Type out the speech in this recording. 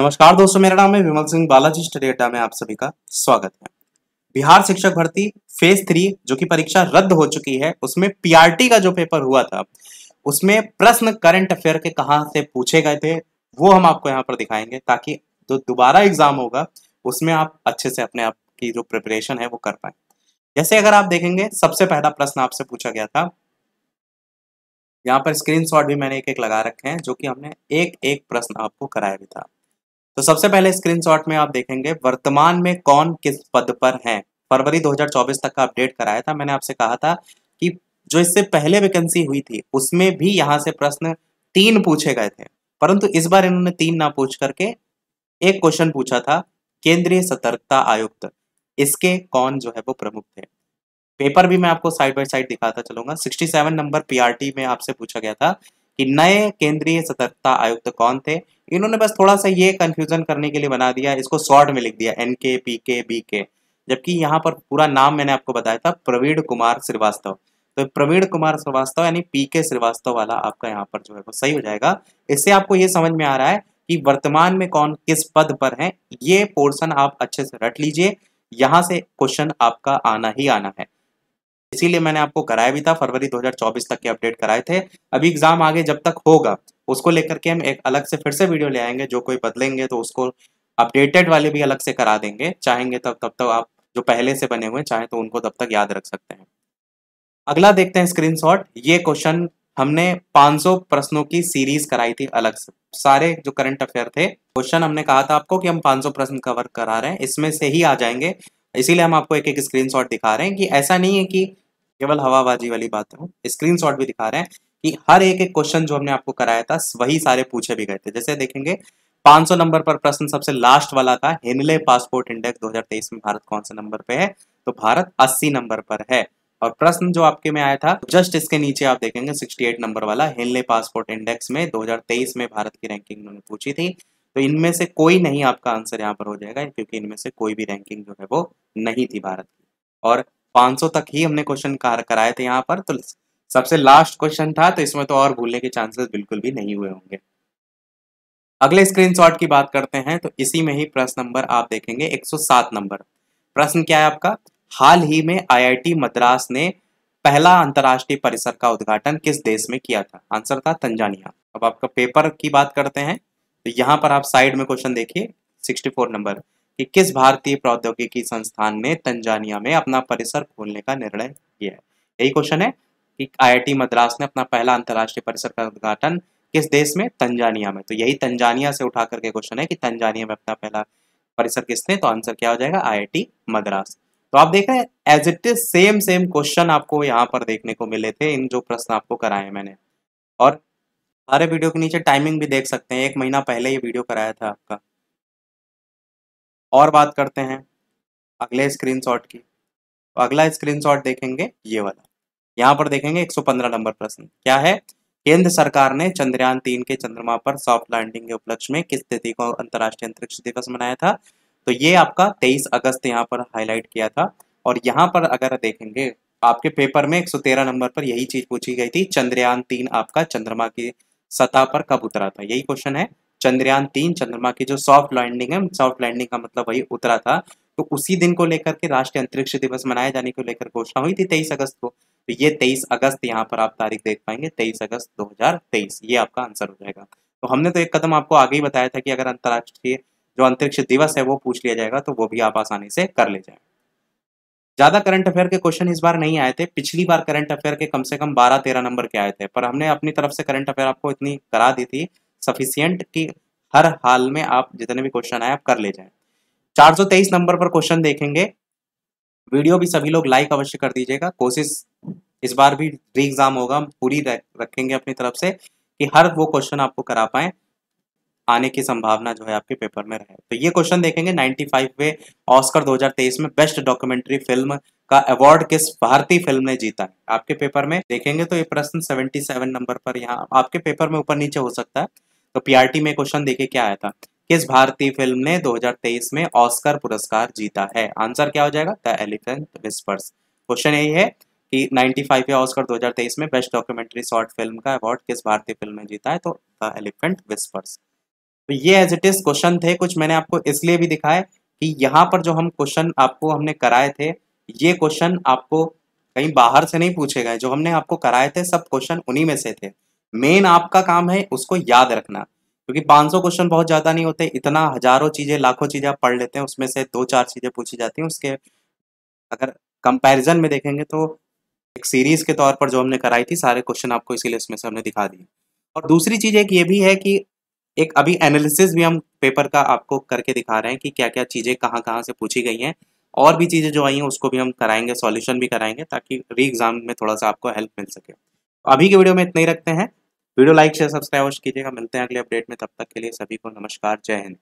नमस्कार दोस्तों मेरा नाम है विमल सिंह बालाजी स्टडी अड्डा में आप सभी का स्वागत है बिहार शिक्षक भर्ती फेज थ्री जो कि परीक्षा रद्द हो चुकी है उसमें पीआरटी का जो पेपर हुआ था उसमें प्रश्न करंट अफेयर के कहां से पूछे गए थे वो हम आपको यहाँ पर दिखाएंगे ताकि जो दोबारा एग्जाम होगा उसमें आप अच्छे से अपने आप की जो प्रिपरेशन है वो कर पाए जैसे अगर आप देखेंगे सबसे पहला प्रश्न आपसे पूछा गया था यहाँ पर स्क्रीनशॉट भी मैंने एक एक लगा रखे हैं जो कि हमने एक एक प्रश्न आपको कराया भी था तो सबसे पहले स्क्रीनशॉट में आप देखेंगे वर्तमान में कौन किस पद पर है फरवरी 2024 तक का अपडेट कराया था मैंने आपसे कहा था कि जो इससे पहले वैकेंसी हुई थी उसमें भी यहाँ से प्रश्न तीन पूछे गए थे परंतु इस बार इन्होंने तीन ना पूछ करके एक क्वेश्चन पूछा था केंद्रीय सतर्कता आयुक्त इसके कौन जो है वो प्रमुख थे पेपर भी मैं आपको साइड बाय साइड दिखाता चलूंगा 67 नंबर पीआरटी में आपसे पूछा गया था कि नए केंद्रीय सतर्कता आयुक्त कौन थे इन्होंने बस थोड़ा सा ये कंफ्यूजन करने के लिए बना दिया इसको शॉर्ट में लिख दिया एन के पी के बी के जबकि यहाँ पर पूरा नाम मैंने आपको बताया था प्रवीण कुमार श्रीवास्तव तो प्रवीण कुमार श्रीवास्तव यानी पी के श्रीवास्तव वाला आपका यहाँ पर जो है वो सही हो जाएगा इससे आपको ये समझ में आ रहा है कि वर्तमान में कौन किस पद पर है ये पोर्शन आप अच्छे से रट लीजिए यहाँ से क्वेश्चन आपका आना ही आना है इसीलिए मैंने आपको कराया भी था फरवरी 2024 तक के अपडेट कराए थे अभी एग्जाम आगे जब तक होगा उसको लेकर के हम एक अलग से फिर से वीडियो ले आएंगे जो कोई बदलेंगे तो उसको अपडेटेड वाले भी अलग से करा देंगे चाहेंगे तब तब तक आप जो पहले से बने हुए चाहे तो उनको तब तक याद रख सकते हैं अगला देखते हैं शॉट ये क्वेश्चन हमने 500 प्रश्नों की सीरीज कराई थी अलग से सारे जो करंट अफेयर थे क्वेश्चन हमने कहा था आपको कि हम 500 प्रश्न कवर करा रहे हैं इसमें से ही आ जाएंगे इसीलिए हम आपको एक एक स्क्रीनशॉट दिखा रहे हैं कि ऐसा नहीं है कि केवल हवाबाजी वाली बात है स्क्रीन भी दिखा रहे हैं कि हर एक एक क्वेश्चन जो हमने आपको कराया था वही सारे पूछे भी गए थे जैसे देखेंगे 500 नंबर पर प्रश्न सबसे लास्ट वाला था हिनले पासपोर्ट इंडेक्स 2023 में भारत कौन से नंबर पे है तो भारत 80 नंबर पर है और प्रश्न जो आपके में आया था जस्ट इसके नीचे आप देखेंगे 68 नंबर वाला हेनले पासपोर्ट इंडेक्स में 2023 में भारत की रैंकिंग उन्होंने पूछी थी तो इनमें से कोई नहीं आपका आंसर यहाँ पर हो जाएगा क्योंकि इनमें से कोई भी रैंकिंग जो है वो नहीं थी भारत की और 500 तक ही हमने क्वेश्चन कराए थे यहाँ पर तो सबसे लास्ट क्वेश्चन था तो इसमें तो और भूलने के चांसेस बिल्कुल भी नहीं हुए होंगे अगले स्क्रीनशॉट की बात करते हैं तो इसी में ही प्रश्न नंबर आप देखेंगे 107 नंबर प्रश्न क्या है आपका हाल ही में आईआईटी मद्रास ने पहला अंतर्राष्ट्रीय परिसर का उद्घाटन किस देश में किया था आंसर था तंजानिया अब आपका पेपर की बात करते हैं तो यहाँ पर आप साइड में क्वेश्चन देखिए सिक्सटी नंबर कि किस भारतीय प्रौद्योगिकी संस्थान ने तंजानिया में अपना परिसर खोलने का निर्णय किया है यही क्वेश्चन है कि आईआईटी मद्रास ने अपना पहला अंतर्राष्ट्रीय परिसर का उद्घाटन किस देश में तंजानिया में तो यही तंजानिया से उठा करके क्वेश्चन है कि तंजानिया में अपना पहला परिसर किसने तो आंसर क्या हो जाएगा आई मद्रास तो आप देख रहे हैं as it is same same question आपको यहाँ पर देखने को मिले थे इन जो प्रश्न आपको कराए मैंने और सारे वीडियो के नीचे टाइमिंग भी देख सकते हैं एक महीना पहले ये वीडियो कराया था आपका और बात करते हैं अगले स्क्रीनशॉट की तो अगला स्क्रीनशॉट देखेंगे ये वाला यहाँ पर देखेंगे 115 नंबर प्रश्न क्या है केंद्र सरकार ने चंद्रयान तीन के चंद्रमा पर सॉफ्ट लैंडिंग के उपलक्ष्य में किस तिथि को अंतर्राष्ट्रीय अंतरिक्ष दिवस मनाया था तो ये आपका 23 अगस्त यहाँ पर हाईलाइट किया था और यहाँ पर अगर देखेंगे आपके पेपर में 113 नंबर पर यही चीज पूछी गई थी चंद्रयान तीन आपका चंद्रमा की सतह पर कब उतरा था यही क्वेश्चन है चंद्रयान तीन चंद्रमा की जो सॉफ्ट लैंडिंग है सॉफ्ट लैंडिंग का मतलब वही उतरा था तो उसी दिन को लेकर के राष्ट्रीय अंतरिक्ष दिवस मनाए जाने को लेकर घोषणा हुई थी तेईस अगस्त को तो ये तेईस अगस्त यहाँ पर आप तारीख देख पाएंगे तेईस अगस्त दो ये आपका आंसर हो जाएगा तो हमने तो एक कदम आपको आगे ही बताया था कि अगर अंतर्राष्ट्रीय जो अंतरिक्ष दिवस है वो पूछ लिया जाएगा तो वो भी आप आसानी से कर ले जाए ज्यादा करंट अफेयर के क्वेश्चन इस बार नहीं आए थे पिछली बार करंट अफेयर के कम से कम बारह तेरह नंबर के आए थे पर हमने अपनी तरफ से करंट अफेयर आपको इतनी करा दी थी सफिशियंट कि हर हाल में आप जितने भी क्वेश्चन आए आप कर ले जाए 423 नंबर पर क्वेश्चन देखेंगे वीडियो भी सभी लोग लाइक अवश्य कर दीजिएगा कोशिश इस बार भी री एग्जाम होगा हम पूरी रखेंगे अपनी तरफ से कि हर वो क्वेश्चन आपको करा पाए आने की संभावना जो है आपके पेपर में रहे तो ये क्वेश्चन देखेंगे 95वें ऑस्कर 2023 में बेस्ट डॉक्यूमेंट्री फिल्म का अवार्ड किस भारतीय फिल्म ने जीता है आपके पेपर में देखेंगे तो ये प्रश्न 77 नंबर पर यहाँ आपके पेपर में ऊपर नीचे हो सकता है तो पीआरटी में क्वेश्चन देखे क्या आया था किस भारतीय फिल्म ने 2023 में ऑस्कर पुरस्कार जीता है आंसर क्या हो जाएगा द एलिफेंट विस्पर्स क्वेश्चन यही है कि 95 या ऑस्कर 2023 में बेस्ट डॉक्यूमेंट्री शॉर्ट फिल्म का अवार्ड किस भारतीय फिल्म ने जीता है तो द एलिफेंट विस्पर्स तो ये एज इट इज क्वेश्चन थे कुछ मैंने आपको इसलिए भी दिखाए कि यहाँ पर जो हम क्वेश्चन आपको हमने कराए थे ये क्वेश्चन आपको कहीं बाहर से नहीं पूछे गए जो हमने आपको कराए थे सब क्वेश्चन उन्हीं में से थे मेन आपका काम है उसको याद रखना क्योंकि 500 क्वेश्चन बहुत ज़्यादा नहीं होते इतना हजारों चीज़ें लाखों चीज़ें आप पढ़ लेते हैं उसमें से दो चार चीज़ें पूछी जाती हैं उसके अगर कंपैरिजन में देखेंगे तो एक सीरीज़ के तौर पर जो हमने कराई थी सारे क्वेश्चन आपको इसीलिए उसमें से हमने दिखा दिए और दूसरी चीज़ एक ये भी है कि एक अभी एनालिसिस भी हम पेपर का आपको करके दिखा रहे हैं कि क्या क्या चीज़ें कहाँ कहाँ से पूछी गई हैं और भी चीज़ें जो आई हैं उसको भी हम कराएंगे सॉल्यूशन भी कराएंगे ताकि री एग्ज़ाम में थोड़ा सा आपको हेल्प मिल सके अभी के वीडियो में इतना ही रखते हैं वीडियो लाइक शेयर सब्सक्राइब कीजिएगा मिलते हैं अगले अपडेट में तब तक के लिए सभी को नमस्कार जय हिंद